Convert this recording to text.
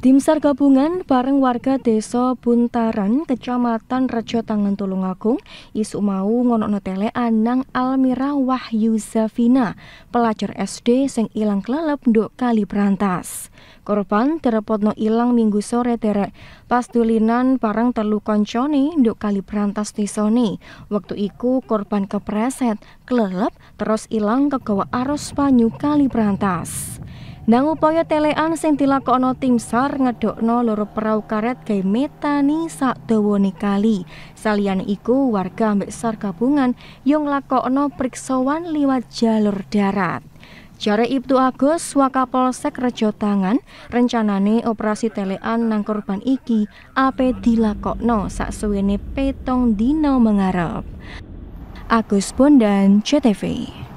Tim SAR gabungan bareng warga desa Buntaran, Kecamatan Rejo Tangan Tulungagung, isu mau ngono tele anang Almira Wahyu Zafina, pelajar SD sing ilang kelelep nduk kali berantas. Korban terpotno ilang minggu sore derek pas dulinan bareng telu konconi nduk kali berantas desone. Waktu iku korban kepreset, kelelep terus ilang kegawa arus banyu kali berantas. Nang upaya telean sing dilakokno tim SAR ngedokno loro perahu karet gawe metani sakdawane kali. salian iku warga ambek SAR gabungan yang nglakokno priksawan liwat jalur darat. Jare Ibtu Agus Wakapolsek Rejo Tangan, rencanane operasi telean nang korban iki ape dilakokno sak saksuwene petong dino mengarep. Agus Bondan, CTV.